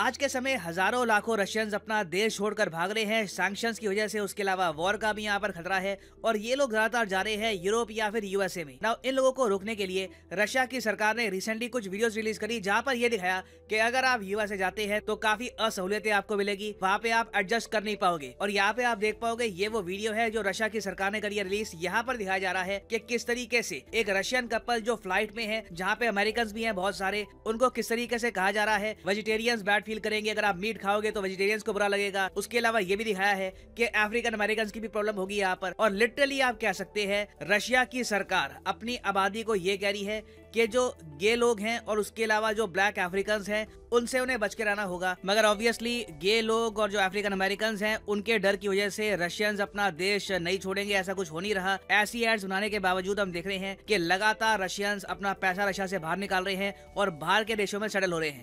आज के समय हजारों लाखों रशियंस अपना देश छोड़कर भाग रहे हैं सैक्शन की वजह से उसके अलावा वॉर का भी यहाँ पर खतरा है और ये लोग ज्यादातर जा रहे हैं यूरोप या फिर यूएसए में ना इन लोगों को रोकने के लिए रशिया की सरकार ने रिसेंटली कुछ वीडियोस रिलीज करी जहाँ पर यह दिखाया कि अगर आप यूएसए जाते हैं तो काफी असहूलियतें आपको मिलेगी वहाँ पे आप एडजस्ट कर नहीं पाओगे और यहाँ पे आप देख पाओगे ये वो वीडियो है जो रशिया की सरकार ने करी रिलीज यहाँ पर दिखाया जा रहा है की किस तरीके से एक रशियन कपल जो फ्लाइट में है जहाँ पे अमेरिकन भी है बहुत सारे उनको किस तरीके से कहा जा रहा है वेजिटेरियंस बैठ फील करेंगे अगर आप मीट खाओगे तो वेजिटेरियंस को बुरा लगेगा उसके अलावा ये भी दिखाया है कि अफ्रीकन अमेरिकन की भी प्रॉब्लम होगी यहाँ पर और लिटरली आप कह सकते हैं रशिया की सरकार अपनी आबादी को ये कह रही है कि जो गे लोग हैं और उसके अलावा जो ब्लैक अफ्रीकन हैं उनसे उन्हें बच के रहना होगा मगर ऑब्वियसली गे लोग और जो अफ्रीकन अमेरिकन हैं उनके डर की वजह से रशियंस अपना देश नहीं छोड़ेंगे ऐसा कुछ हो नहीं रहा ऐसी एड्स बनाने के बावजूद हम देख रहे हैं कि लगातार रशियंस अपना पैसा रशिया से बाहर निकाल रहे हैं और बाहर के देशों में सेटल हो रहे हैं